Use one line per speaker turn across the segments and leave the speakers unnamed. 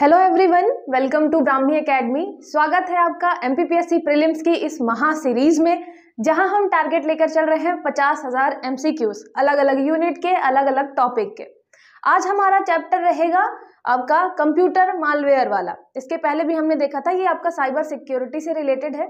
hello everyone welcome to Brahmi academy स्वागत है आपका एम प्रीलिम्स की इस महा सीरीज में जहां हम टारगेट लेकर चल रहे हैं पचास हजार एम अलग अलग यूनिट के अलग अलग टॉपिक के आज हमारा चैप्टर रहेगा आपका कंप्यूटर मालवेयर वाला इसके पहले भी हमने देखा था ये आपका साइबर सिक्योरिटी से रिलेटेड है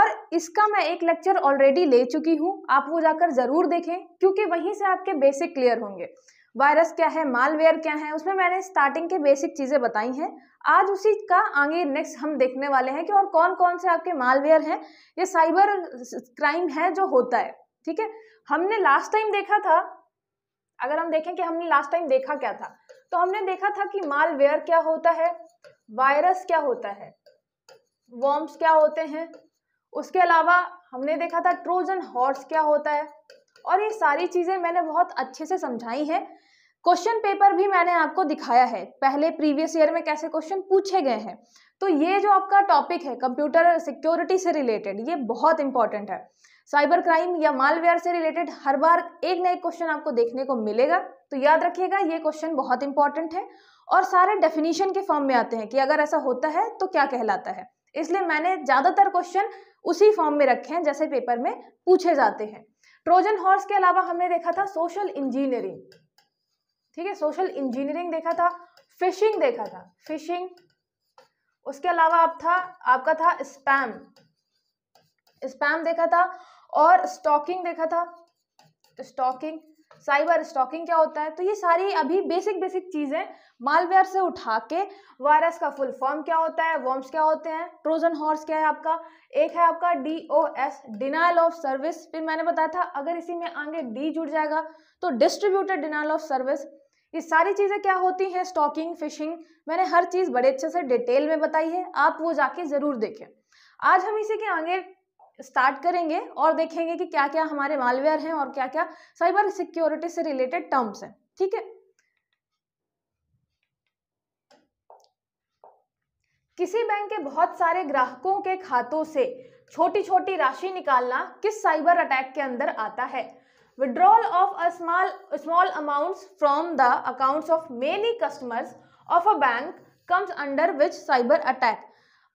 और इसका मैं एक लेक्चर ऑलरेडी ले चुकी हूँ आप वो जाकर ज़रूर देखें क्योंकि वहीं से आपके बेसिक क्लियर होंगे वायरस क्या है मालवेयर क्या है उसमें मैंने स्टार्टिंग के बेसिक चीज़ें बताई हैं आज उसी का आगे नेक्स्ट हम देखने वाले हैं कि और कौन कौन से आपके मालवेयर हैं ये साइबर क्राइम है जो होता है ठीक है हमने लास्ट टाइम देखा था अगर हम देखें कि हमने लास्ट टाइम देखा क्या था तो हमने देखा था कि मालवेयर क्या होता है वायरस क्या होता है वॉम्स क्या होते हैं उसके अलावा हमने देखा था ट्रोजन हॉर्स क्या होता है और ये सारी चीज़ें मैंने बहुत अच्छे से समझाई हैं क्वेश्चन पेपर भी मैंने आपको दिखाया है पहले प्रीवियस ईयर में कैसे क्वेश्चन पूछे गए हैं तो ये जो आपका टॉपिक है कंप्यूटर सिक्योरिटी से रिलेटेड ये बहुत इंपॉर्टेंट है साइबर क्राइम या मालवेयर से रिलेटेड हर बार एक नए क्वेश्चन आपको देखने को मिलेगा तो याद रखिएगा ये क्वेश्चन बहुत इंपॉर्टेंट है और सारे डेफिनेशन के फॉर्म में आते हैं कि अगर ऐसा होता है तो क्या कहलाता है इसलिए मैंने ज़्यादातर क्वेश्चन उसी फॉर्म में रखे हैं जैसे पेपर में पूछे जाते हैं ट्रोजन हॉर्स के अलावा हमने देखा था सोशल इंजीनियरिंग ठीक है सोशल इंजीनियरिंग देखा था फिशिंग देखा था फिशिंग उसके अलावा आप था आपका था स्पैम स्पैम देखा था और स्टॉकिंग देखा था स्टॉकिंग साइबर स्टॉकिंग क्या होता है तो ये सारी अभी बेसिक बेसिक चीज़ें मालवेयर से उठा के वायरस का फुल फॉर्म क्या होता है वॉर्म्स क्या होते हैं ट्रोजन हॉर्स क्या है आपका एक है आपका D O S denial of service फिर मैंने बताया था अगर इसी में आगे डी जुड़ जाएगा तो डिस्ट्रीब्यूटेड डिनाइल ऑफ सर्विस ये सारी चीज़ें क्या होती हैं स्टॉकिंग फिशिंग मैंने हर चीज़ बड़े अच्छे से डिटेल में बताई है आप वो जाके ज़रूर देखें आज हम इसी के आगे स्टार्ट करेंगे और देखेंगे कि क्या क्या हमारे मालवेयर हैं और क्या क्या साइबर सिक्योरिटी से रिलेटेड टर्म्स हैं ठीक है किसी बैंक के बहुत सारे ग्राहकों के खातों से छोटी छोटी राशि निकालना किस साइबर अटैक के अंदर आता है withdrawal of a small small amounts from the accounts of many customers of a bank comes under which cyber attack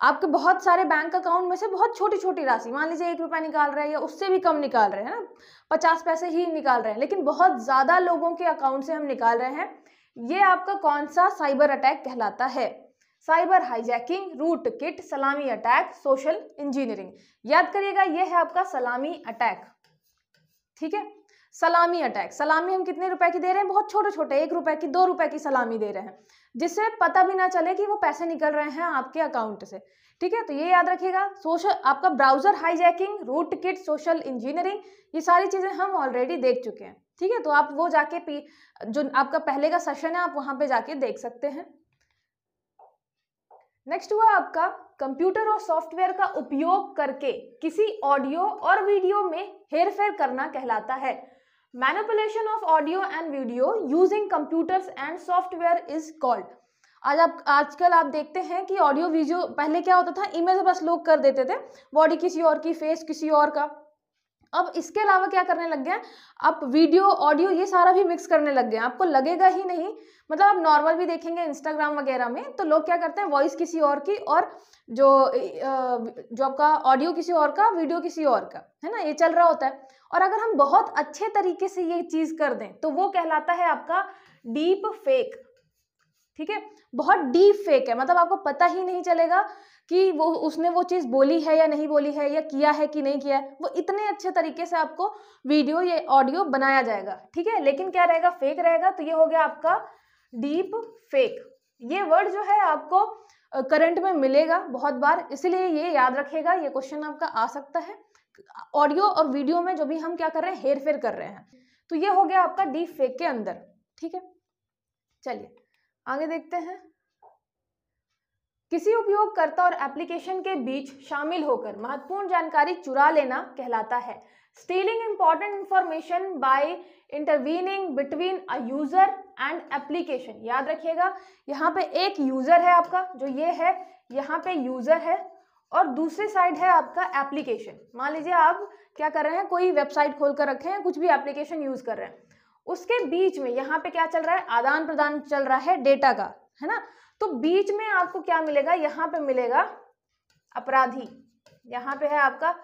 आपके बहुत सारे बैंक अकाउंट में से बहुत छोटी छोटी राशि मान लीजिए एक रुपया निकाल रहे हैं या उससे भी कम निकाल रहे हैं ना पचास पैसे ही निकाल रहे हैं लेकिन बहुत ज़्यादा लोगों के अकाउंट से हम निकाल रहे हैं ये आपका कौन सा साइबर अटैक कहलाता है cyber hijacking root kit salami attack social engineering याद करिएगा ये है आपका सलामी अटैक ठीक है सलामी अटैक सलामी हम कितने रुपए की दे रहे हैं बहुत छोटे छोटे एक रुपए की दो रुपए की सलामी दे रहे हैं जिससे पता भी ना चले कि वो पैसे निकल रहे हैं आपके अकाउंट से ठीक है तो ये याद रखिएगा सोशल आपका browser hijacking root kit social engineering ये सारी चीज़ें हम ऑलरेडी देख चुके हैं ठीक है तो आप वो जाके पी जो आपका पहले का सेशन है आप वहाँ पे जाके देख सकते हैं नेक्स्ट हुआ आपका कंप्यूटर और सॉफ्टवेयर का उपयोग करके किसी ऑडियो और वीडियो में फेर करना कहलाता है manipulation of audio and video using computers and software is called आज आप आजकल आप देखते हैं कि ऑडियो वीडियो पहले क्या होता था इमेज बस लोग कर देते थे बॉडी किसी और की फेस किसी और का अब इसके अलावा क्या करने लग गए आप वीडियो ऑडियो ये सारा भी मिक्स करने लग गए आपको लगेगा ही नहीं मतलब आप नॉर्मल भी देखेंगे इंस्टाग्राम वगैरह में तो लोग क्या करते हैं वॉइस किसी और की और जो जो आपका ऑडियो किसी और का वीडियो किसी और का है ना ये चल रहा होता है और अगर हम बहुत अच्छे तरीके से ये चीज़ कर दें तो वो कहलाता है आपका डीप फेक ठीक है बहुत डीप फेक है मतलब आपको पता ही नहीं चलेगा कि वो उसने वो चीज़ बोली है या नहीं बोली है या किया है कि नहीं किया है वो इतने अच्छे तरीके से आपको वीडियो या ऑडियो बनाया जाएगा ठीक है लेकिन क्या रहेगा फेक रहेगा तो ये हो गया आपका डीप फेक ये वर्ड जो है आपको करंट में मिलेगा बहुत बार इसलिए ये याद रखेगा ये क्वेश्चन आपका आ सकता है ऑडियो और वीडियो में जो भी हम क्या कर रहे हैं हेर फेर कर रहे हैं तो ये हो गया आपका डीप फेक के अंदर ठीक है चलिए आगे देखते हैं किसी उपयोगकर्ता और एप्लीकेशन के बीच शामिल होकर महत्वपूर्ण जानकारी चुरा लेना कहलाता है stealing important information by intervening between a user and application याद रखिएगा यहाँ पे एक यूजर है आपका जो ये है यहाँ पे यूजर है और दूसरी साइड है आपका एप्लीकेशन मान लीजिए आप क्या कर रहे हैं कोई वेबसाइट खोल कर रखे हैं कुछ भी एप्लीकेशन यूज़ कर रहे हैं उसके बीच में यहाँ पे क्या चल रहा है आदान प्रदान चल रहा है डेटा का है ना तो बीच में आपको क्या मिलेगा यहाँ पे मिलेगा अपराधी यहाँ पे है आपका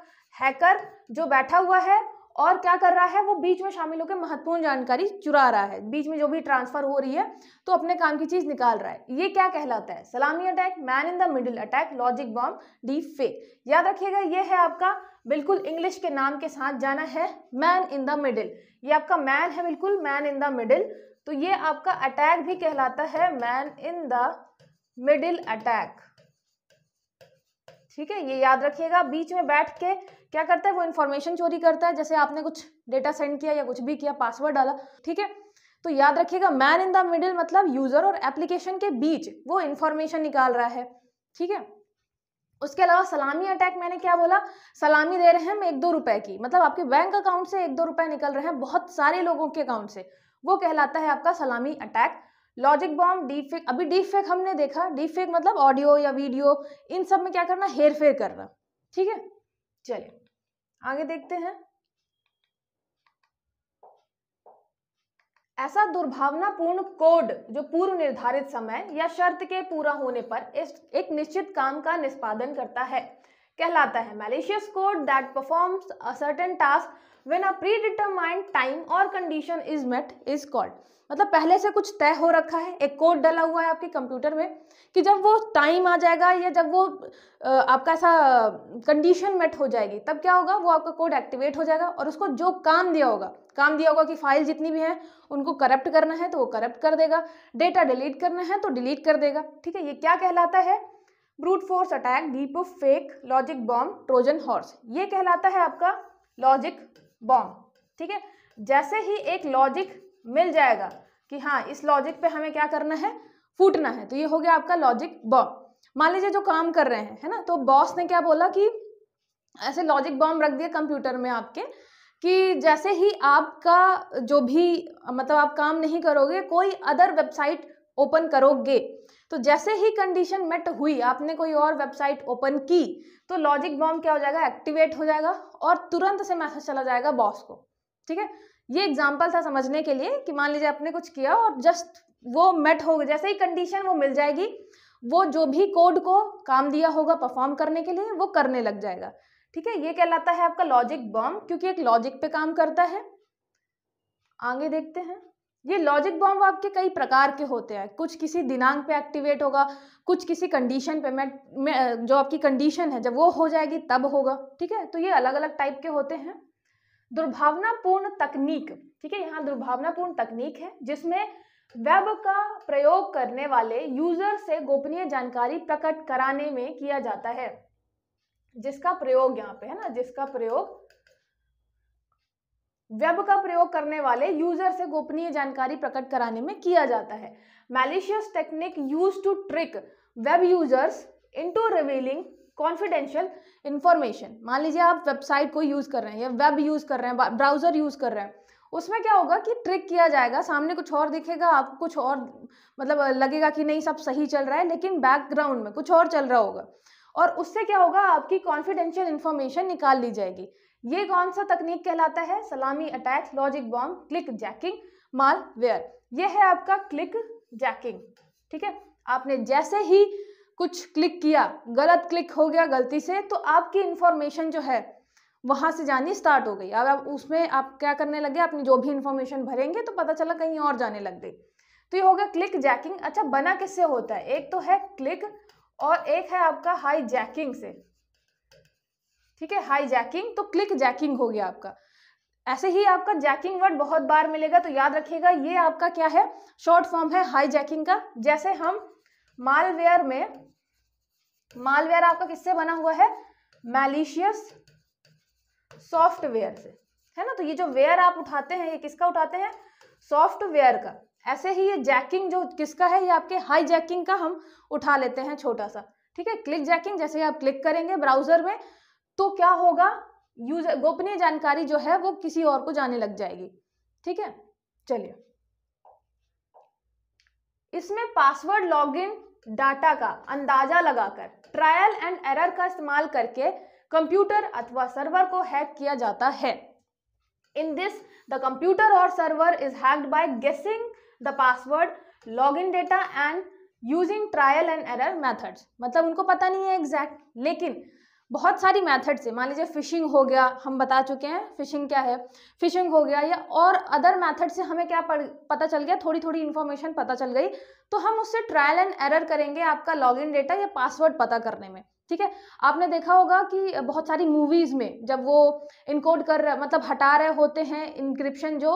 हैकर जो बैठा हुआ है और क्या कर रहा है वो बीच में शामिल होकर महत्वपूर्ण जानकारी चुरा रहा है बीच में जो भी ट्रांसफर हो रही है तो अपने काम की चीज निकाल रहा है ये क्या कहलाता है salami attack man in the middle attack logic bomb deep fake याद रखिएगा ये है आपका बिल्कुल इंग्लिश के नाम के साथ जाना है मैन इन द मिडिल ये आपका मैन है बिल्कुल मैन इन द मिडिल तो ये आपका अटैक भी कहलाता है man in the middle attack ठीक है ये याद रखिएगा बीच में बैठ के क्या करता है वो इन्फॉर्मेशन चोरी करता है जैसे आपने कुछ डेटा सेंड किया या कुछ भी किया पासवर्ड डाला ठीक है तो याद रखिएगा मैन इन द मिडिल मतलब यूजर और एप्लीकेशन के बीच वो इन्फॉर्मेशन निकाल रहा है ठीक है उसके अलावा सलामी अटैक मैंने क्या बोला सलामी दे रहे हैं हम एक दो रुपए की मतलब आपके बैंक अकाउंट से एक दो रुपए निकल रहे हैं बहुत सारे लोगों के अकाउंट से वो कहलाता है आपका salami attack logic bomb deep fake अभी डीप फेक हमने देखा डीप फेक मतलब ऑडियो या वीडियो इन सब में क्या करना हेर फेर करना ठीक है चलिए आगे देखते हैं ऐसा दुर्भावनापूर्ण कोड जो पूर्व निर्धारित समय या शर्त के पूरा होने पर एक निश्चित काम का निष्पादन करता है कहलाता है malicious code that performs a certain task when a pre determined time और condition is met is called मतलब पहले से कुछ तय हो रखा है एक कोड डला हुआ है आपके कंप्यूटर में कि जब वो टाइम आ जाएगा या जब वो आपका ऐसा कंडीशन मेट हो जाएगी तब क्या होगा वो आपका कोड एक्टिवेट हो जाएगा और उसको जो काम दिया होगा काम दिया होगा कि फाइल जितनी भी हैं उनको करप्ट करना है तो वो करप्ट कर देगा डेटा डिलीट करना है तो डिलीट कर देगा ठीक है ये क्या कहलाता है brute force attack deep fake logic bomb Trojan horse ये कहलाता है आपका लॉजिक बॉम्ब ठीक है जैसे ही एक लॉजिक मिल जाएगा कि हाँ इस लॉजिक पे हमें क्या करना है फूटना है तो ये हो गया आपका लॉजिक बॉम्ब मान लीजिए जो काम कर रहे हैं है ना तो बॉस ने क्या बोला कि ऐसे लॉजिक बॉम्ब रख दिया कंप्यूटर में आपके कि जैसे ही आपका जो भी मतलब आप काम नहीं करोगे कोई अदर वेबसाइट ओपन करोगे तो जैसे ही कंडीशन मेट हुई आपने कोई और वेबसाइट ओपन की तो लॉजिक बॉम्ब क्या हो जाएगा एक्टिवेट हो जाएगा और तुरंत से मैसेज चला जाएगा बॉस को ठीक है ये एग्जाम्पल था समझने के लिए कि मान लीजिए आपने कुछ किया और जस्ट वो मेट हो जैसे ही कंडीशन वो मिल जाएगी वो जो भी कोड को काम दिया होगा परफॉर्म करने के लिए वो करने लग जाएगा ठीक है ये कहलाता है आपका लॉजिक बॉम्ब क्योंकि एक लॉजिक पे काम करता है आगे देखते हैं ये लॉजिक बॉम्ब आपके कई प्रकार के होते हैं कुछ किसी दिनांक पे एक्टिवेट होगा कुछ किसी कंडीशन पे मैं, मैं जो आपकी कंडीशन है जब वो हो जाएगी तब होगा ठीक है तो ये अलग अलग टाइप के होते हैं दुर्भावनापूर्ण तकनीक ठीक है यहाँ दुर्भावनापूर्ण तकनीक है जिसमें वेब का प्रयोग करने वाले यूजर से गोपनीय जानकारी प्रकट कराने में किया जाता है जिसका प्रयोग यहाँ पे है ना जिसका प्रयोग वेब का प्रयोग करने वाले यूजर से गोपनीय जानकारी प्रकट कराने में किया जाता है malicious technique use to trick web users to revealing confidential information मान लीजिए आप वेबसाइट को यूज़ कर रहे हैं या वेब यूज़ कर रहे हैं ब्राउज़र यूज़ कर रहे हैं उसमें क्या होगा कि ट्रिक किया जाएगा सामने कुछ और दिखेगा आपको कुछ और मतलब लगेगा कि नहीं सब सही चल रहा है लेकिन बैकग्राउंड में कुछ और चल रहा होगा और उससे क्या होगा आपकी कॉन्फिडेंशियल इन्फॉर्मेशन निकाल ली जाएगी ये कौन सा तकनीक कहलाता है salami attack logic bomb click jacking वेयर यह है आपका क्लिक जैकिंग ठीक है आपने जैसे ही कुछ क्लिक किया गलत क्लिक हो गया गलती से तो आपकी इंफॉर्मेशन जो है वहां से जानी स्टार्ट हो गई अब आप उसमें आप क्या करने लगे अपनी जो भी इंफॉर्मेशन भरेंगे तो पता चला कहीं और जाने लग गई तो ये हो गया क्लिक जैकिंग अच्छा बना किससे होता है एक तो है क्लिक और एक है आपका हाई जैकिंग से ठीक है हाई जैकिंग तो क्लिक जैकिंग हो गया आपका ऐसे ही आपका जैकिंग वर्ड बहुत बार मिलेगा तो याद रखिएगा ये आपका क्या है शॉर्ट फॉर्म है हाई जैकिंग का जैसे हम मालवेयर में मालवेयर आपका किससे बना हुआ है मैलिशियस सॉफ्टवेयर से है ना तो ये जो वेयर आप उठाते हैं ये किसका उठाते हैं सॉफ्टवेयर का ऐसे ही ये जैकिंग जो किसका है ये आपके हाई जैकिंग का हम उठा लेते हैं छोटा सा ठीक है क्लिक जैकिंग जैसे आप क्लिक करेंगे ब्राउजर में तो क्या होगा यूजर गोपनीय जानकारी जो है वो किसी और को जाने लग जाएगी ठीक है चलिए इसमें पासवर्ड लॉगिन डाटा का अंदाजा लगाकर ट्रायल एंड एरर का इस्तेमाल करके कंप्यूटर अथवा सर्वर को हैक किया जाता है इन दिस द कंप्यूटर और server is hacked by guessing the password login data and using trial and error methods मतलब उनको पता नहीं है एग्जैक्ट लेकिन बहुत सारी मैथड से मान लीजिए फिशिंग हो गया हम बता चुके हैं फिशिंग क्या है फिशिंग हो गया या और अदर मैथड से हमें क्या पता चल गया थोड़ी थोड़ी इन्फॉर्मेशन पता चल गई तो हम उससे ट्रायल एंड एरर करेंगे आपका लॉगिन डेटा या पासवर्ड पता करने में ठीक है आपने देखा होगा कि बहुत सारी मूवीज़ में जब वो इनकोड कर मतलब हटा रहे होते हैं इंक्रिप्शन जो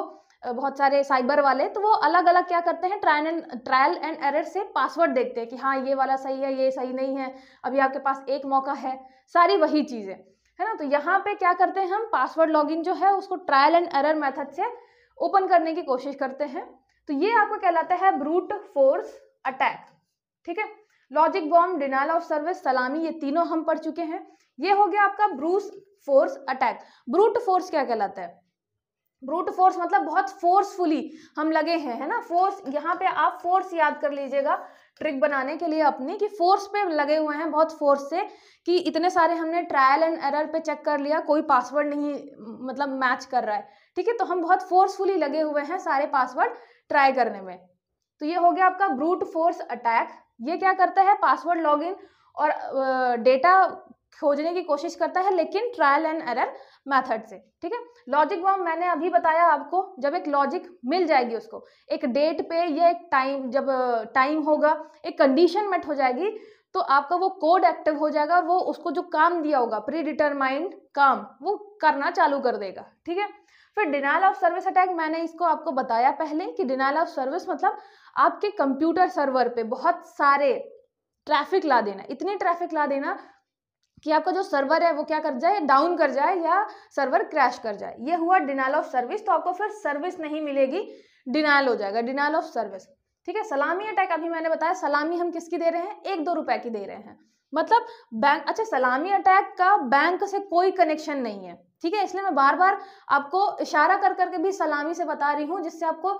बहुत सारे साइबर वाले तो वो अलग अलग क्या करते हैं trial and trial and error से पासवर्ड देखते हैं कि हाँ ये वाला सही है ये सही नहीं है अभी आपके पास एक मौका है सारी वही चीज़ें है ना तो यहाँ पे क्या करते हैं हम पासवर्ड लॉगिन जो है उसको ट्रायल एंड एरर मेथड से ओपन करने की कोशिश करते हैं तो ये आपको कहलाता है ब्रूट फोर्स अटैक ठीक है logic bomb denial of service salami ये तीनों हम पढ़ चुके हैं ये हो गया आपका brute force attack brute force क्या कहलाता है ब्रूट फोर्स मतलब बहुत फोर्सफुली हम लगे हैं है ना फोर्स यहाँ पे आप फोर्स याद कर लीजिएगा ट्रिक बनाने के लिए अपनी कि फोर्स पे लगे हुए हैं बहुत फोर्स से कि इतने सारे हमने ट्रायल एंड एरर पे चेक कर लिया कोई पासवर्ड नहीं मतलब मैच कर रहा है ठीक है तो हम बहुत फोर्सफुली लगे हुए हैं सारे पासवर्ड ट्राई करने में तो ये हो गया आपका ब्रूट फोर्स अटैक ये क्या करता है पासवर्ड लॉग और डेटा खोजने की कोशिश करता है लेकिन ट्रायल एंड एरर मेथड से ठीक है लॉजिक बॉम्ब मैंने अभी बताया आपको जब एक लॉजिक मिल जाएगी उसको एक डेट पे या एक टाइम जब टाइम होगा एक कंडीशन मेट हो जाएगी तो आपका वो कोड एक्टिव हो जाएगा और वो उसको जो काम दिया होगा प्री डिटरमाइंड काम वो करना चालू कर देगा ठीक है फिर डिनाइल ऑफ सर्विस अटैक मैंने इसको आपको बताया पहले कि डिनाइल ऑफ सर्विस मतलब आपके कंप्यूटर सर्वर पे बहुत सारे ट्रैफिक ला देना इतनी ट्रैफिक ला देना कि आपका जो सर्वर है वो क्या कर जाए डाउन कर जाए या सर्वर क्रैश कर जाए ये हुआ डिनाइल ऑफ सर्विस तो आपको फिर सर्विस नहीं मिलेगी डिनाइल हो जाएगा डिनाइल ऑफ सर्विस ठीक है सलामी अटैक अभी मैंने बताया सलामी हम किसकी दे रहे हैं एक दो रुपए की दे रहे हैं मतलब बैंक अच्छा सलामी अटैक का बैंक से कोई कनेक्शन नहीं है ठीक है इसलिए मैं बार बार आपको इशारा कर करके भी सलामी से बता रही हूँ जिससे आपको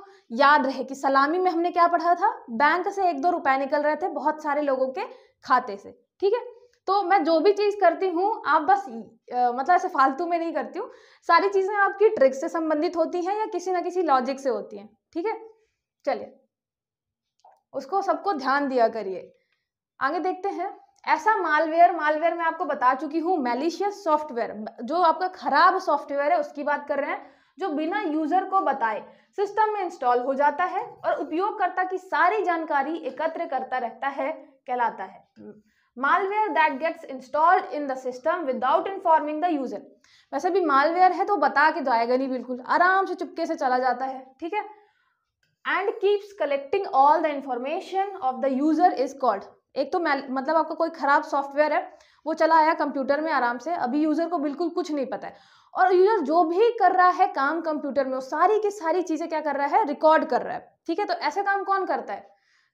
याद रहे कि सलामी में हमने क्या पढ़ा था बैंक से एक दो रुपए निकल रहे थे बहुत सारे लोगों के खाते से ठीक है तो मैं जो भी चीज़ करती हूँ आप बस आ, मतलब ऐसे फालतू में नहीं करती हूँ सारी चीज़ें आपकी ट्रिक से संबंधित होती हैं या किसी ना किसी लॉजिक से होती हैं ठीक है चलिए उसको सबको ध्यान दिया करिए आगे देखते हैं ऐसा मालवेयर मालवेयर मैं आपको बता चुकी हूँ मैलिशियस सॉफ्टवेयर जो आपका खराब सॉफ्टवेयर है उसकी बात कर रहे हैं जो बिना यूजर को बताए सिस्टम में इंस्टॉल हो जाता है और उपयोगकर्ता की सारी जानकारी एकत्र करता रहता है कहलाता है malware that gets installed in the system without informing the user वैसे भी मालवेयर है तो बता के जाएगा नहीं बिल्कुल आराम से चुपके से चला जाता है ठीक है and keeps collecting all the information of the user is called एक तो मतलब आपका कोई ख़राब सॉफ्टवेयर है वो चला आया कंप्यूटर में आराम से अभी यूज़र को बिल्कुल कुछ नहीं पता है और यूज़र जो भी कर रहा है काम कंप्यूटर में वो सारी की सारी चीज़ें क्या कर रहा है रिकॉर्ड कर रहा है ठीक है तो ऐसे काम कौन करता है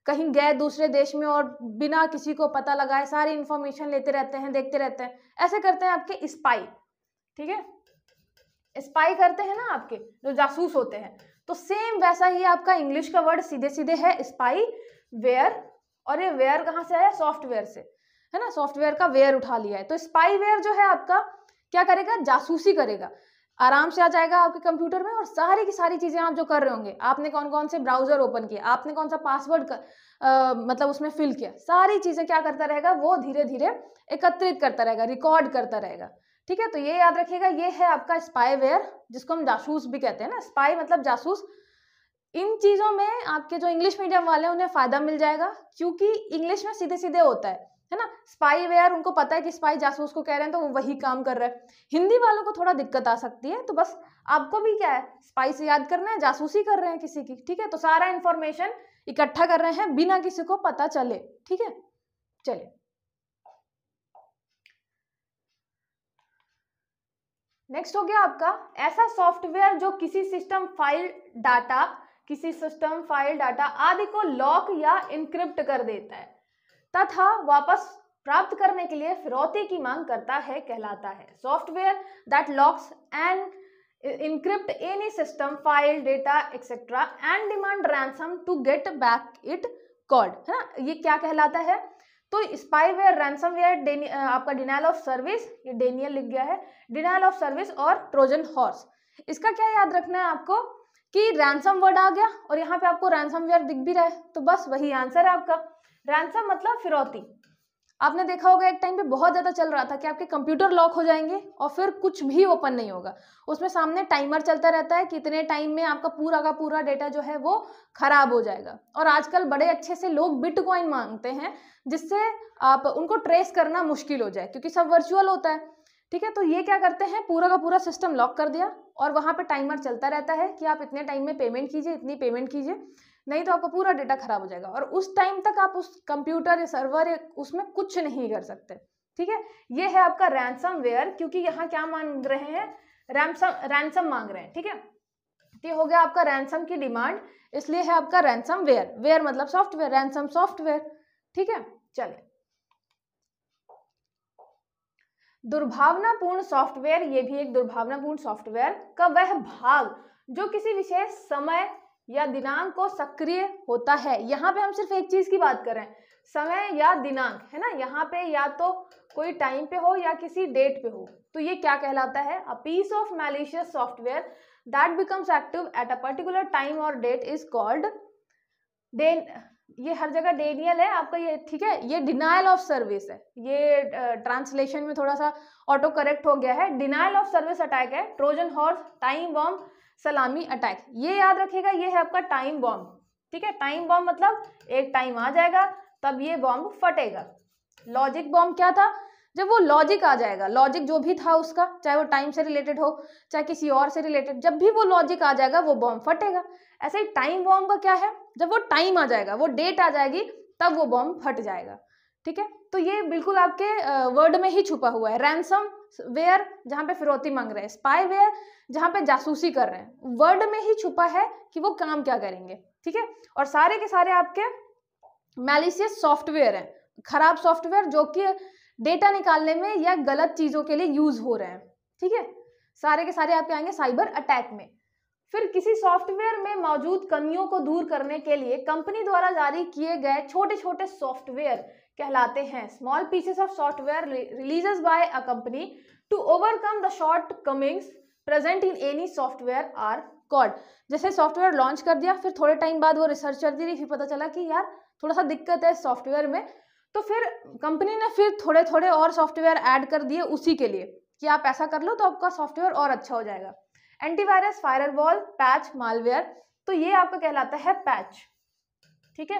कहीं गए दूसरे देश में और बिना किसी को पता लगाए सारी इंफॉर्मेशन लेते रहते हैं देखते रहते हैं ऐसे करते हैं आपके स्पाई ठीक है स्पाई करते हैं ना आपके जो जासूस होते हैं तो सेम वैसा ही आपका इंग्लिश का वर्ड सीधे सीधे है स्पाई वेयर और ये वेयर कहाँ से आया सॉफ्टवेयर से है ना सॉफ्टवेयर का वेयर उठा लिया है तो स्पाई वेयर जो है आपका क्या करेगा जासूसी करेगा आराम से आ जाएगा आपके कंप्यूटर में और सारी की सारी चीज़ें आप जो कर रहे होंगे आपने कौन कौन से ब्राउज़र ओपन किया आपने कौन सा पासवर्ड कर, मतलब उसमें फिल किया सारी चीज़ें क्या करता रहेगा वो धीरे धीरे एकत्रित करता रहेगा रिकॉर्ड करता रहेगा ठीक है तो ये याद रखिएगा ये है आपका स्पाईवेयर जिसको हम जासूस भी कहते हैं ना स्पाई मतलब जासूस इन चीज़ों में आपके जो इंग्लिश मीडियम वाले हैं उन्हें फ़ायदा मिल जाएगा क्योंकि इंग्लिश में सीधे सीधे होता है है ना स्पाई वेयर उनको पता है कि स्पाई जासूस को कह रहे हैं तो वो वही काम कर रहे हैं हिंदी वालों को थोड़ा दिक्कत आ सकती है तो बस आपको भी क्या है स्पाई से याद करना है जासूसी कर रहे हैं किसी की ठीक है तो सारा इंफॉर्मेशन इकट्ठा कर रहे हैं बिना किसी को पता चले ठीक है चले नेक्स्ट हो गया आपका ऐसा सॉफ्टवेयर जो किसी सिस्टम फाइल डाटा किसी सिस्टम फाइल डाटा आदि को लॉक या इनक्रिप्ट कर देता है तथा वापस प्राप्त करने के लिए फिरौती की मांग करता है कहलाता है software that locks and encrypt any system file data etcetera and demand ransom to get back it called है ना ये क्या कहलाता है तो स्पाईवेयर रैंसमवेयर आपका डिनाइल ऑफ सर्विस ये डेनियल लिख गया है डिनाइल ऑफ सर्विस और ट्रोजन हॉर्स इसका क्या याद रखना है आपको कि रैंसम वर्ड आ गया और यहाँ पे आपको रैंसमवेयर दिख भी रहा है तो बस वही आंसर है आपका रैंसम मतलब फिरौती आपने देखा होगा एक टाइम पे बहुत ज़्यादा चल रहा था कि आपके कंप्यूटर लॉक हो जाएंगे और फिर कुछ भी ओपन नहीं होगा उसमें सामने टाइमर चलता रहता है कि इतने टाइम में आपका पूरा का पूरा डेटा जो है वो ख़राब हो जाएगा और आजकल बड़े अच्छे से लोग बिटकॉइन मांगते हैं जिससे आप उनको ट्रेस करना मुश्किल हो जाए क्योंकि सब वर्चुअल होता है ठीक है तो ये क्या करते हैं पूरा का पूरा सिस्टम लॉक कर दिया और वहाँ पर टाइमर चलता रहता है कि आप इतने टाइम में पेमेंट कीजिए इतनी पेमेंट कीजिए नहीं तो आपका पूरा डेटा खराब हो जाएगा और उस टाइम तक आप उस कंप्यूटर या सर्वर या उसमें कुछ नहीं कर सकते ठीक है ये है आपका रैमसम वेयर क्योंकि यहाँ क्या मांग रहे हैं रैमसम रैंसम मांग रहे हैं ठीक है तो ये हो गया आपका रैमसम की डिमांड इसलिए है आपका रैनसम वेयर वेयर मतलब सॉफ्टवेयर रैनसम सॉफ्टवेयर ठीक है चलिए दुर्भावनापूर्ण सॉफ्टवेयर ये भी एक दुर्भावनापूर्ण सॉफ्टवेयर का वह भाग जो किसी विशेष समय या दिनांक को सक्रिय होता है यहाँ पे हम सिर्फ एक चीज की बात कर रहे हैं समय या दिनांक है ना यहाँ पे या तो कोई टाइम पे हो या किसी डेट पे हो तो ये क्या कहलाता है a piece of malicious software that becomes active at a particular time और डेट इज कॉल्ड ये हर जगह डेनियल है आपका ये ठीक है ये डिनाइल ऑफ सर्विस है ये ट्रांसलेशन में थोड़ा सा ऑटो करेक्ट हो गया है डिनाइल ऑफ सर्विस अटैक है Trojan horse time bomb salami attack ये याद रखिएगा ये है आपका टाइम बॉम्ब ठीक है टाइम बॉम्ब मतलब एक टाइम आ जाएगा तब ये बॉम्ब फटेगा लॉजिक बॉम्ब क्या था जब वो लॉजिक आ जाएगा लॉजिक जो भी था उसका चाहे वो टाइम से रिलेटेड हो चाहे किसी और से रिलेटेड जब भी वो लॉजिक आ जाएगा वो बॉम्ब फटेगा ऐसे ही टाइम बॉम्ब का क्या है जब वो टाइम आ जाएगा वो डेट आ जाएगी तब वो बॉम्ब फट जाएगा ठीक है तो ये बिल्कुल आपके वर्ड में ही छुपा हुआ है रैमसम वेयर जहाँ पे फिरौती मांग रहे हैं स्पाई वेयर जहाँ पे जासूसी कर रहे हैं वर्ड में ही छुपा है कि वो काम क्या करेंगे ठीक है और सारे के सारे आपके मैलिशियस सॉफ्टवेयर हैं खराब सॉफ्टवेयर जो कि डेटा निकालने में या गलत चीज़ों के लिए यूज़ हो रहे हैं ठीक है सारे के सारे आपके आएंगे साइबर अटैक में फिर किसी सॉफ्टवेयर में मौजूद कमियों को दूर करने के लिए कंपनी द्वारा जारी किए गए छोटे छोटे सॉफ्टवेयर कहलाते हैं small pieces of software releases by a company to overcome the shortcomings present in any software are called जैसे सॉफ्टवेयर लॉन्च कर दिया फिर थोड़े टाइम बाद वो रिसर्च करती रही फिर पता चला कि यार थोड़ा सा दिक्कत है सॉफ्टवेयर में तो फिर कंपनी ने फिर थोड़े थोड़े और सॉफ्टवेयर ऐड कर दिए उसी के लिए कि आप ऐसा कर लो तो आपका सॉफ्टवेयर और अच्छा हो जाएगा antivirus firewall patch malware तो ये आपका कहलाता है पैच ठीक है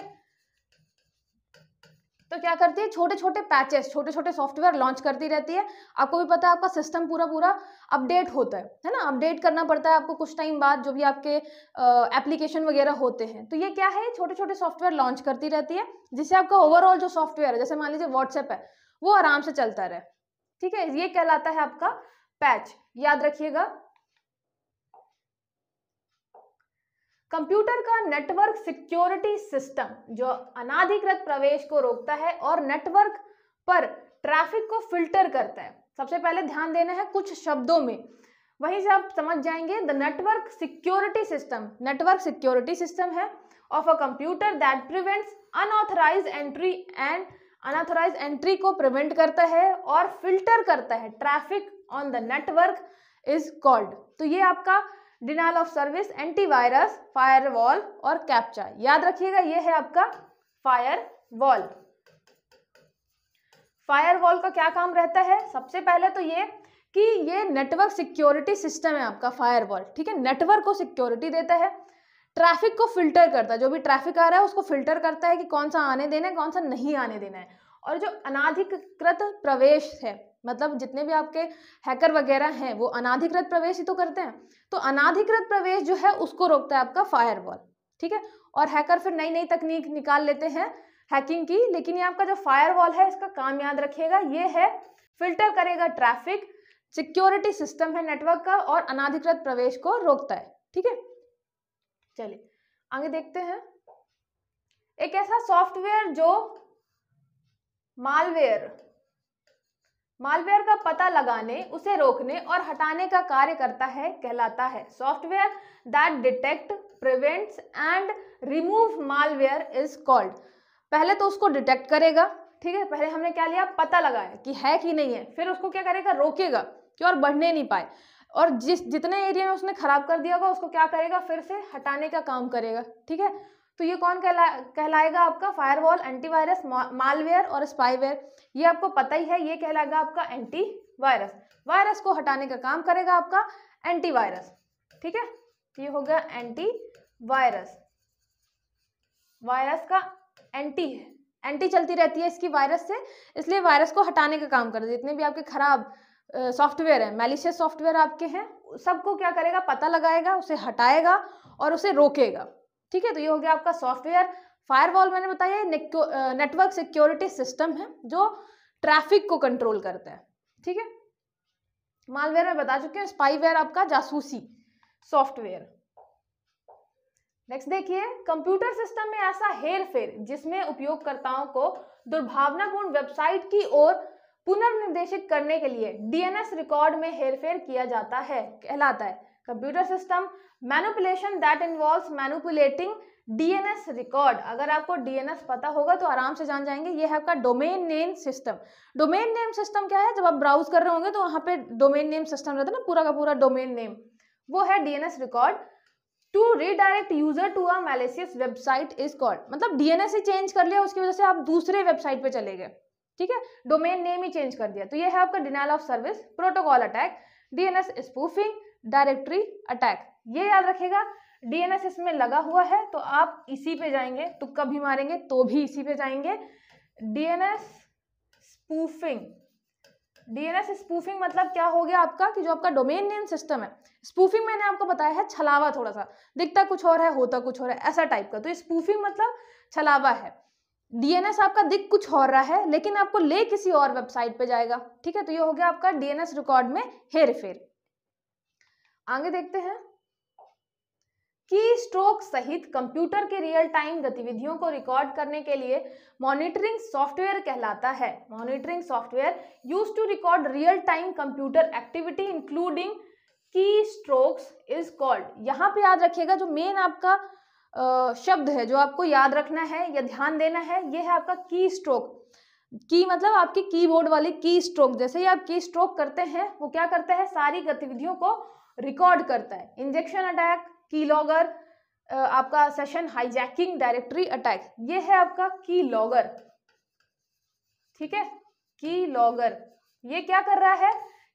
तो क्या करती है छोटे छोटे पैचेस छोटे छोटे सॉफ्टवेयर लॉन्च करती रहती है आपको भी पता है आपका सिस्टम पूरा पूरा अपडेट होता है है ना अपडेट करना पड़ता है आपको कुछ टाइम बाद जो भी आपके एप्लीकेशन वगैरह होते हैं तो ये क्या है छोटे छोटे सॉफ्टवेयर लॉन्च करती रहती है जिससे आपका ओवरऑल जो सॉफ्टवेयर है जैसे मान लीजिए व्हाट्सएप है वो आराम से चलता रहे ठीक है ये कहलाता है आपका पैच याद रखिएगा कंप्यूटर का नेटवर्क सिक्योरिटी सिस्टम जो अनाधिकृत प्रवेश को रोकता है और नेटवर्क पर ट्रैफिक को फिल्टर करता है सबसे पहले ध्यान देना है कुछ शब्दों में वहीं से आप समझ जाएंगे the network security system network security system है of a computer that prevents unauthorised entry and unauthorised entry को प्रिवेंट करता है और फिल्टर करता है traffic on the network is called तो ये आपका denial of service antivirus firewall और कैप्चा याद रखिएगा ये है आपका फायर वॉल फायर वॉल का क्या काम रहता है सबसे पहले तो ये कि ये नेटवर्क सिक्योरिटी सिस्टम है आपका फायर वॉल ठीक है नेटवर्क को सिक्योरिटी देता है ट्रैफिक को फिल्टर करता है जो भी ट्रैफिक आ रहा है उसको फिल्टर करता है कि कौन सा आने देना है कौन सा नहीं आने देना है और जो अनाधिकृत प्रवेश है मतलब जितने भी आपके हैकर वगैरह हैं वो अनाधिकृत प्रवेश ही तो करते हैं तो अनाधिकृत प्रवेश जो है उसको रोकता है आपका फायरवॉल ठीक है और हैकर फिर नई नई तकनीक निकाल लेते हैं हैकिंग की लेकिन ये आपका जो फायरवॉल है इसका काम याद रखिएगा ये है फिल्टर करेगा ट्रैफिक सिक्योरिटी सिस्टम है नेटवर्क का और अनाधिकृत प्रवेश को रोकता है ठीक है चलिए आगे देखते हैं एक ऐसा सॉफ्टवेयर जो मालवेयर मालवेयर का पता लगाने उसे रोकने और हटाने का कार्य करता है कहलाता है software that detect prevents and remove malware is called पहले तो उसको डिटेक्ट करेगा ठीक है पहले हमने क्या लिया पता लगाया कि है कि नहीं है फिर उसको क्या करेगा रोकेगा कि और बढ़ने नहीं पाए और जिस जितने एरिया में उसने खराब कर दिया होगा उसको क्या करेगा फिर से हटाने का काम करेगा ठीक है तो ये कौन कहला कहलाएगा आपका फायरवॉल एंटीवायरस मालवेयर और स्पाईवेयर ये आपको पता ही है ये कहलाएगा आपका एंटी वायरस वायरस को हटाने का काम करेगा आपका एंटीवायरस ठीक है ये हो गया एंटी वायरस वायरस का एंटी है एंटी चलती रहती है इसकी वायरस से इसलिए वायरस को हटाने का काम करते जितने भी आपके खराब सॉफ्टवेयर है मैलिशियस सॉफ्टवेयर आपके हैं सबको क्या करेगा पता लगाएगा उसे हटाएगा और उसे रोकेगा ठीक है तो ये हो गया आपका सॉफ्टवेयर फायरवॉल मैंने बताया नेटवर्क सिक्योरिटी सिस्टम है जो ट्रैफिक को कंट्रोल करता है ठीक है मालवेयर में बता चुके हैं स्पाईवेयर आपका जासूसी सॉफ्टवेयर नेक्स्ट देखिए कंप्यूटर सिस्टम में ऐसा हेर फेर जिसमें उपयोगकर्ताओं को दुर्भावनापूर्ण वेबसाइट की ओर पुनर्निर्देशित करने के लिए डीएनएस रिकॉर्ड में हेरफेर किया जाता है कहलाता है computer system manipulation that involve manipulating DNS record अगर आपको डीएनएस पता होगा तो आराम से जान जाएंगे ये है आपका domain name system domain name system क्या है जब आप ब्राउज कर रहे होंगे तो वहां पे डोमेन नेम सिस्टम रहता है ना पूरा का पूरा डोमेन नेम वो है DNS record to redirect user to a malicious website is called मतलब डीएनएस ही चेंज कर लिया उसकी वजह से आप दूसरे वेबसाइट पे चले गए ठीक है डोमेन नेम ही चेंज कर दिया तो ये है आपका denial of service protocol attack DNS spoofing directory attack ये याद रखेगा डीएनएस इसमें लगा हुआ है तो आप इसी पे जाएंगे तो भी मारेंगे तो भी इसी पे जाएंगे डीएनएस स्पूफिंग डीएनएस स्पूफिंग मतलब क्या हो गया आपका कि जो आपका डोमेन नेम सिस्टम है स्पूफिंग मैंने आपको बताया है छलावा थोड़ा सा दिखता कुछ और है होता कुछ और है ऐसा टाइप का तो स्पूफिंग मतलब छलावा है डीएनएस आपका दिख कुछ और रहा है लेकिन आपको ले किसी और वेबसाइट पे जाएगा ठीक है तो ये हो गया आपका डीएनएस रिकॉर्ड में हेर फेर आगे देखते हैं की स्ट्रोक सहित कंप्यूटर के रियल टाइम गतिविधियों को रिकॉर्ड करने के लिए मॉनिटरिंग सॉफ्टवेयर कहलाता है monitoring software use to record real time computer activity including keystrokes is called यहाँ पे याद रखिएगा जो मेन आपका आ, शब्द है जो आपको याद रखना है या ध्यान देना है ये है आपका की स्ट्रोक की मतलब आपकी कीबोर्ड वाली की स्ट्रोक जैसे ही आप की स्ट्रोक करते हैं वो क्या करते हैं सारी गतिविधियों को रिकॉर्ड करता है इंजेक्शन अटैक की लॉगर आपका सेशन हाईजैकिंग डायरेक्टरी अटैक ये है आपका की लॉगर ठीक है की लॉगर ये क्या कर रहा है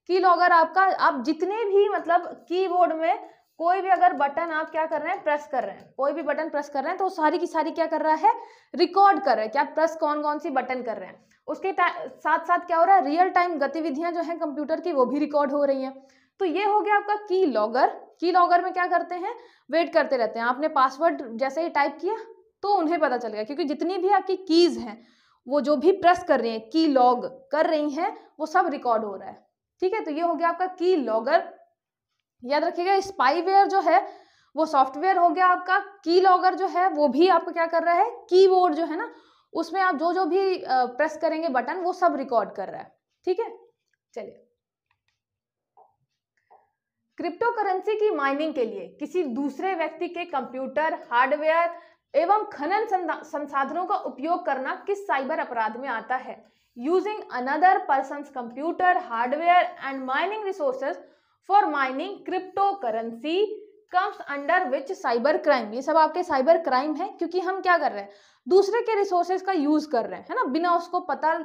की लॉगर आपका आप जितने भी मतलब कीबोर्ड में कोई भी अगर बटन आप क्या कर रहे हैं प्रेस कर रहे हैं कोई भी बटन प्रेस कर रहे हैं तो सारी की सारी क्या कर रहा है रिकॉर्ड कर रहे हैं क्या प्रेस कौन कौन सी बटन कर रहे हैं उसके साथ साथ क्या हो रहा है रियल टाइम गतिविधियां जो है कंप्यूटर की वो भी रिकॉर्ड हो रही हैं तो ये हो गया आपका की लॉगर की लॉगर में क्या करते हैं वेट करते रहते हैं आपने पासवर्ड जैसे ही टाइप किया तो उन्हें पता चल गया क्योंकि जितनी भी आपकी कीज़ हैं वो जो भी प्रेस कर रही हैं की लॉग कर रही हैं वो सब रिकॉर्ड हो रहा है ठीक है तो ये हो गया आपका की लॉगर याद रखिएगा स्पाईवेयर जो है वो सॉफ्टवेयर हो गया आपका की लॉगर जो है वो भी आपको क्या कर रहा है की जो है ना उसमें आप जो जो भी प्रेस करेंगे बटन वो सब रिकॉर्ड कर रहा है ठीक है चलिए क्रिप्टो करेंसी की माइनिंग के लिए किसी दूसरे व्यक्ति के कंप्यूटर हार्डवेयर एवं खनन संसाधनों का उपयोग करना किस साइबर अपराध में आता है using another person computer hardware and mining resources for mining cryptocurrency comes under which cyber crime ये सब आपके साइबर क्राइम है क्योंकि हम क्या कर रहे हैं दूसरे के रिसोर्सेज का यूज कर रहे हैं है ना बिना उसको पता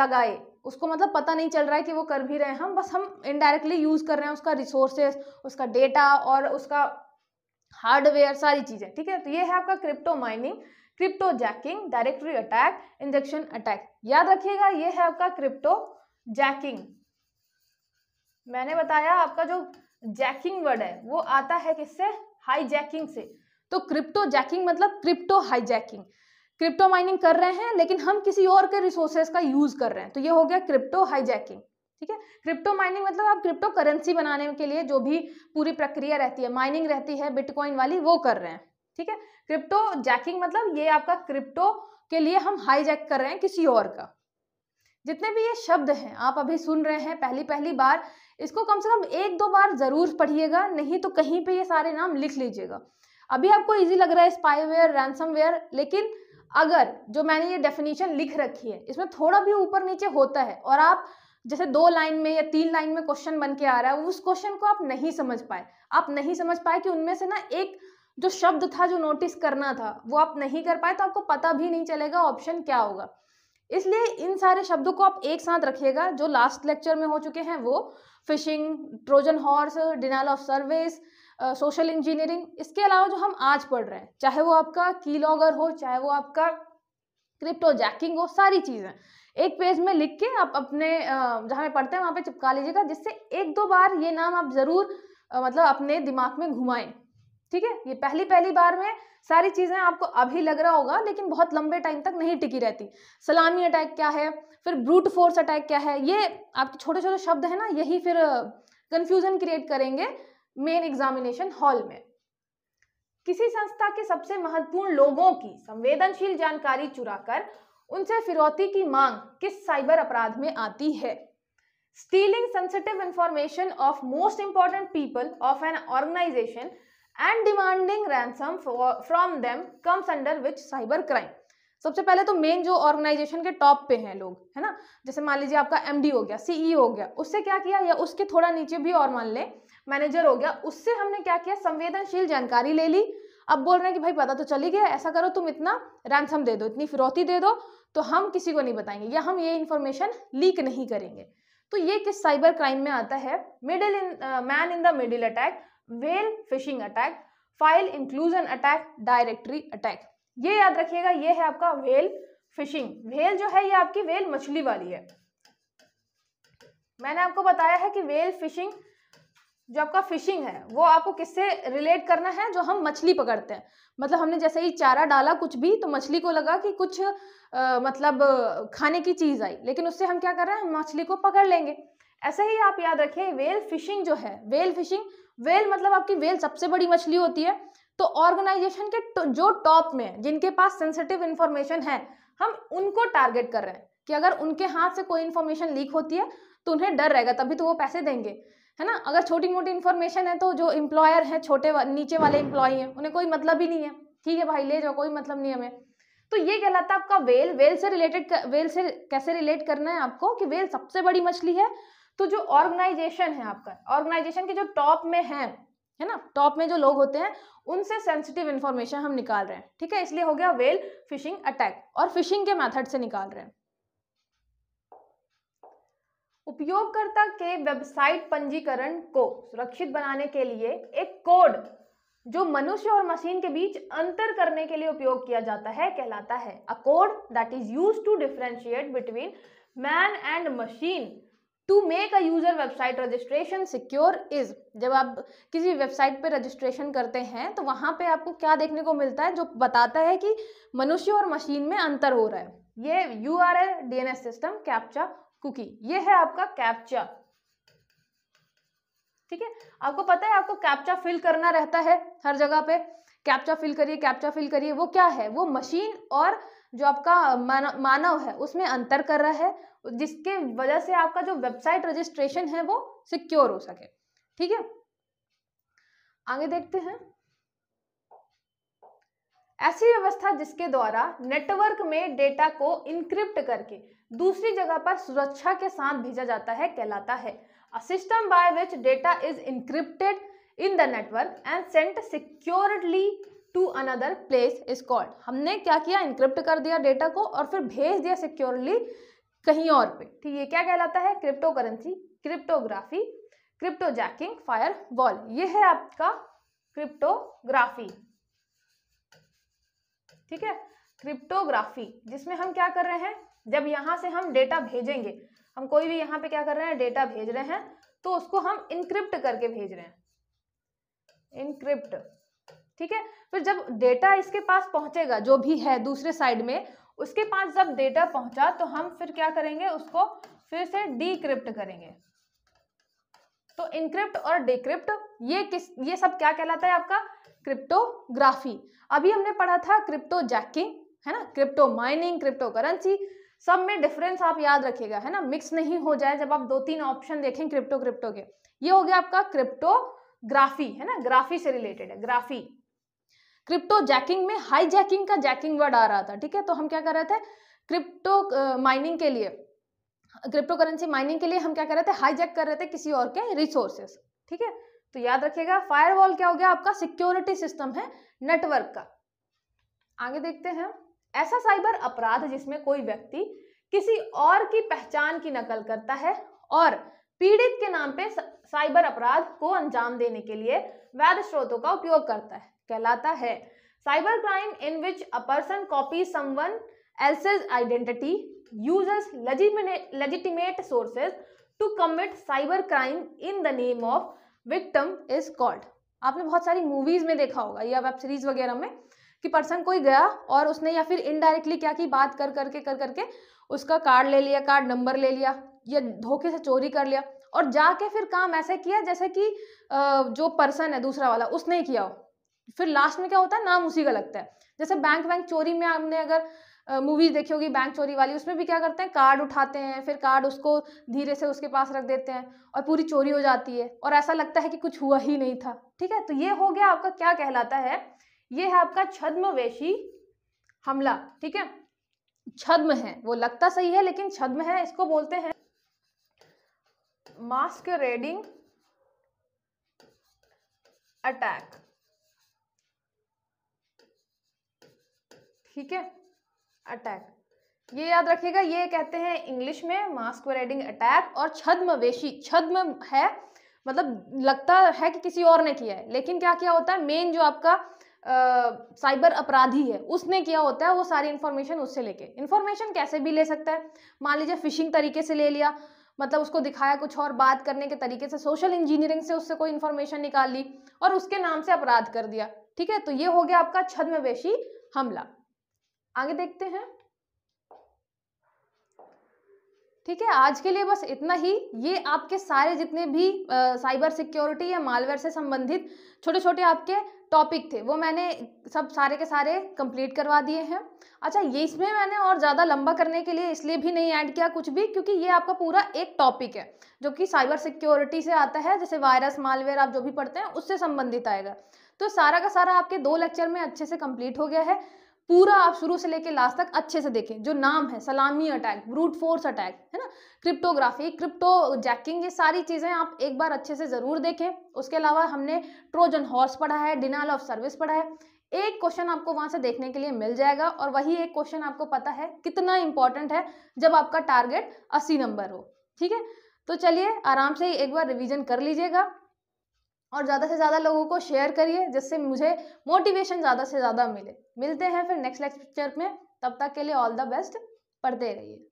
लगाए उसको मतलब पता नहीं चल रहा है कि वो कर भी रहे हैं हम बस हम इनडायरेक्टली यूज़ कर रहे हैं उसका रिसोर्सेस उसका डेटा और उसका हार्डवेयर सारी चीज़ें ठीक है तो ये है आपका crypto mining cryptojacking directory attack injection attack याद रखिएगा ये है आपका क्रिप्टो जैकिंग मैंने बताया आपका जो जैकिंग वर्ड है वो आता है किससे जैकिंग से तो क्रिप्टो जैकिंग मतलब क्रिप्टो जैकिंग क्रिप्टो माइनिंग कर रहे हैं लेकिन हम किसी और के रिसोर्सेज का यूज कर रहे हैं तो ये हो गया क्रिप्टो हाईजैकिंग ठीक है क्रिप्टो माइनिंग मतलब आप क्रिप्टो करेंसी बनाने के लिए जो भी पूरी प्रक्रिया रहती है माइनिंग रहती है बिटकॉइन वाली वो कर रहे हैं ठीक है क्रिप्टो जैकिंग मतलब ये आपका क्रिप्टो के लिए हम हाईजैक कर रहे हैं किसी और का जितने भी ये शब्द हैं आप अभी सुन रहे हैं पहली पहली बार इसको कम से कम एक दो बार जरूर पढ़िएगा नहीं तो कहीं पे ये सारे नाम लिख लीजिएगा अभी आपको इजी लग रहा है स्पाईवेयर रैंसमवेयर लेकिन अगर जो मैंने ये डेफिनेशन लिख रखी है इसमें थोड़ा भी ऊपर नीचे होता है और आप जैसे दो लाइन में या तीन लाइन में क्वेश्चन बन के आ रहा है उस क्वेश्चन को आप नहीं समझ पाए आप नहीं समझ पाए कि उनमें से ना एक जो शब्द था जो नोटिस करना था वो आप नहीं कर पाए तो आपको पता भी नहीं चलेगा ऑप्शन क्या होगा इसलिए इन सारे शब्दों को आप एक साथ रखिएगा जो लास्ट लेक्चर में हो चुके हैं वो phishing trojan horse denial of service social engineering इसके अलावा जो हम आज पढ़ रहे हैं चाहे वो आपका की लॉगर हो चाहे वो आपका क्रिप्टो जैकिंग हो सारी चीज़ें एक पेज में लिख के आप अपने जहाँ पढ़ते हैं वहाँ पे चिपका लीजिएगा जिससे एक दो बार ये नाम आप ज़रूर मतलब अपने दिमाग में घुमाएं ठीक है ये पहली पहली बार में सारी चीज़ें आपको अभी लग रहा होगा लेकिन बहुत लंबे टाइम तक नहीं टिकी रहती सलामी अटैक क्या है फिर ब्रूट फोर्स अटैक क्या है ये आपके छोटे छोटे शब्द हैं ना यही फिर कन्फ्यूज़न क्रिएट करेंगे मेन एग्जामिनेशन हॉल में किसी संस्था के सबसे महत्वपूर्ण लोगों की संवेदनशील जानकारी चुराकर उनसे फिरौती की मांग किस साइबर अपराध में आती है stealing sensitive information of most important people of an organisation and demanding ransom from them comes under which cyber crime सबसे पहले तो मेन जो ऑर्गेनाइजेशन के टॉप पे हैं लोग है ना जैसे मान लीजिए आपका एमडी हो गया सीई e हो गया उससे क्या किया या उसके थोड़ा नीचे भी और मान लें मैनेजर हो गया उससे हमने क्या किया संवेदनशील जानकारी ले ली अब बोल रहे हैं कि भाई पता तो चली गया ऐसा करो तुम इतना रैंसम दे दो इतनी फिरौती दे दो तो हम किसी को नहीं बताएंगे या हम ये इन्फॉर्मेशन लीक नहीं करेंगे तो ये किस साइबर क्राइम में आता है middle in man in the middle attack whale phishing attack file inclusion attack directory attack ये याद रखिएगा ये है आपका वेल फिशिंग वेल जो है ये आपकी वेल मछली वाली है मैंने आपको बताया है कि वेल फिशिंग जो आपका फिशिंग है वो आपको किससे रिलेट करना है जो हम मछली पकड़ते हैं मतलब हमने जैसे ही चारा डाला कुछ भी तो मछली को लगा कि कुछ आ, मतलब खाने की चीज़ आई लेकिन उससे हम क्या कर रहे हैं मछली को पकड़ लेंगे ऐसे ही आप याद रखिए वेल फिशिंग जो है वेल फिशिंग वेल मतलब आपकी वेल सबसे बड़ी मछली होती है तो ऑर्गेनाइजेशन के जो टॉप में जिनके पास सेंसिटिव इन्फॉर्मेशन है हम उनको टारगेट कर रहे हैं कि अगर उनके हाथ से कोई इन्फॉर्मेशन लीक होती है तो उन्हें डर रहेगा तभी तो वो पैसे देंगे है ना अगर छोटी मोटी इन्फॉर्मेशन है तो जो इम्प्लॉयर है छोटे वा, नीचे वाले इम्प्लॉई हैं उन्हें कोई मतलब ही नहीं है ठीक है भाई ले जाओ कोई मतलब नहीं हमें तो ये कहलाता है आपका वेल वेल से रिलेटेड वेल से कैसे रिलेट करना है आपको कि वेल सबसे बड़ी मछली है तो जो ऑर्गेनाइजेशन है आपका ऑर्गेनाइजेशन के जो टॉप में है है ना टॉप में जो लोग होते हैं उनसे सेंसिटिव इन्फॉर्मेशन हम निकाल रहे हैं ठीक है इसलिए हो गया वेल फिशिंग अटैक और फिशिंग के मेथड से निकाल रहे हैं उपयोगकर्ता के वेबसाइट पंजीकरण को सुरक्षित बनाने के लिए एक कोड जो मनुष्य और मशीन के बीच अंतर करने के लिए उपयोग किया जाता है कहलाता है a code that is use to differentiate between man and machine to make a user website registration secure is जब आप किसी वेबसाइट पर रजिस्ट्रेशन करते हैं तो वहां पे आपको क्या देखने को मिलता है जो बताता है कि मनुष्य और मशीन में अंतर हो रहा है ये U R L D N S system captcha cookie ये है आपका कैप्चा ठीक है आपको पता है आपको कैप्चा फिल करना रहता है हर जगह पे कैप्चा फिल करिए कैप्चा फिल करिए वो क्या है वो मशीन और जो आपका मानव है उसमें अंतर कर रहा है जिसके वजह से आपका जो वेबसाइट रजिस्ट्रेशन है वो सिक्योर हो सके ठीक है आगे देखते हैं ऐसी व्यवस्था जिसके द्वारा नेटवर्क में डेटा को इनक्रिप्ट करके दूसरी जगह पर सुरक्षा के साथ भेजा जाता है कहलाता है a system by which data is encrypted in the network and sent securely to another place is called हमने क्या किया इंक्रिप्ट कर दिया डेटा को और फिर भेज दिया सिक्योरली कहीं और पे ठीक ये क्या कहलाता है cryptocurrency cryptography cryptojacking firewall ये है आपका क्रिप्टोग्राफी ठीक है क्रिप्टोग्राफी जिसमें हम क्या कर रहे हैं जब यहाँ से हम डेटा भेजेंगे हम कोई भी यहाँ पे क्या कर रहे हैं डेटा भेज रहे हैं तो उसको हम इनक्रिप्ट करके भेज रहे हैं इनक्रिप्ट ठीक है फिर जब डेटा इसके पास पहुंचेगा जो भी है दूसरे साइड में उसके पास जब डेटा पहुंचा तो हम फिर क्या करेंगे उसको फिर से डीक्रिप्ट करेंगे तो इनक्रिप्ट और डिक्रिप्ट ये किस ये सब क्या कहलाता है आपका क्रिप्टोग्राफी अभी हमने पढ़ा था क्रिप्टो जैकिंग है ना क्रिप्टो माइनिंग क्रिप्टो करेंसी सब में डिफरेंस आप याद रखिएगा है ना मिक्स नहीं हो जाए जब आप दो तीन ऑप्शन देखें क्रिप्टो क्रिप्टो के ये हो गया आपका क्रिप्टोग्राफी है ना ग्राफी से रिलेटेड है ग्राफी क्रिप्टो जैकिंग में हाई जैकिंग का जैकिंग वर्ड आ रहा था ठीक है तो हम क्या कर रहे थे क्रिप्टो माइनिंग के लिए क्रिप्टो करेंसी माइनिंग के लिए हम क्या कर रहे थे हाईजैक कर रहे थे किसी और के रिसोर्सेस ठीक है तो याद रखिएगा फायरवॉल क्या हो गया आपका सिक्योरिटी सिस्टम है नेटवर्क का आगे देखते हैं ऐसा साइबर अपराध जिसमें कोई व्यक्ति किसी और की पहचान की नकल करता है और पीड़ित के नाम पे साइबर अपराध को अंजाम देने के लिए वैध स्रोतों का उपयोग करता है कहलाता है cyber crime in which a person copy someone else's identity users legitimate sources to commit cyber crime in the name of victim is called आपने बहुत सारी मूवीज में देखा होगा या वेब सीरीज वगैरह में कि पर्सन कोई गया और उसने या फिर इनडायरेक्टली क्या की बात कर करके कर करके कर, कर उसका कार्ड ले लिया कार्ड नंबर ले लिया या धोखे से चोरी कर लिया और जाके फिर काम ऐसे किया जैसे कि जो पर्सन है दूसरा वाला उसने ही किया हो फिर लास्ट में क्या होता है नाम उसी का लगता है जैसे बैंक बैंक चोरी में हमने अगर मूवीज देखी होगी बैंक चोरी वाली उसमें भी क्या करते हैं कार्ड उठाते हैं फिर कार्ड उसको धीरे से उसके पास रख देते हैं और पूरी चोरी हो जाती है और ऐसा लगता है कि कुछ हुआ ही नहीं था ठीक है तो ये हो गया आपका क्या कहलाता है ये है आपका छद्मवेशी हमला ठीक है छद्म है वो लगता सही है लेकिन छद्म है इसको बोलते हैं मास्क रेडिंग अटैक ठीक है अटैक ये याद रखिएगा ये कहते हैं इंग्लिश में मास्क रेडिंग अटैक और छद्मवेशी छद्म है मतलब लगता है कि किसी और ने किया है लेकिन क्या क्या होता है मेन जो आपका आ, साइबर अपराधी है उसने किया होता है वो सारी इन्फॉर्मेशन उससे लेके इन्फॉर्मेशन कैसे भी ले सकता है मान लीजिए फिशिंग तरीके से ले लिया मतलब उसको दिखाया कुछ और बात करने के तरीके से सोशल इंजीनियरिंग से उससे कोई इन्फॉर्मेशन निकाल ली और उसके नाम से अपराध कर दिया ठीक है तो ये हो गया आपका छद्मवेशी हमला आगे देखते हैं ठीक है आज के लिए बस इतना ही ये आपके सारे जितने भी आ, साइबर सिक्योरिटी या मालवेयर से संबंधित छोटे छोटे आपके टॉपिक थे वो मैंने सब सारे के सारे कंप्लीट करवा दिए हैं अच्छा ये इसमें मैंने और ज़्यादा लंबा करने के लिए इसलिए भी नहीं ऐड किया कुछ भी क्योंकि ये आपका पूरा एक टॉपिक है जो कि साइबर सिक्योरिटी से आता है जैसे वायरस मालवेयर आप जो भी पढ़ते हैं उससे संबंधित आएगा तो सारा का सारा आपके दो लेक्चर में अच्छे से कंप्लीट हो गया है पूरा आप शुरू से लेके लास्ट तक अच्छे से देखें जो नाम है salami attack brute force attack है ना क्रिप्टोग्राफी क्रिप्टो जैकिंग ये सारी चीज़ें आप एक बार अच्छे से ज़रूर देखें उसके अलावा हमने ट्रोजन हॉर्स पढ़ा है डिनाल ऑफ सर्विस पढ़ा है एक क्वेश्चन आपको वहां से देखने के लिए मिल जाएगा और वही एक क्वेश्चन आपको पता है कितना इंपॉर्टेंट है जब आपका टारगेट अस्सी नंबर हो ठीक है तो चलिए आराम से एक बार रिविजन कर लीजिएगा और ज़्यादा से ज़्यादा लोगों को शेयर करिए जिससे मुझे मोटिवेशन ज़्यादा से ज़्यादा मिले मिलते हैं फिर नेक्स्ट लेक्चर में तब तक के लिए ऑल द बेस्ट पढ़ते रहिए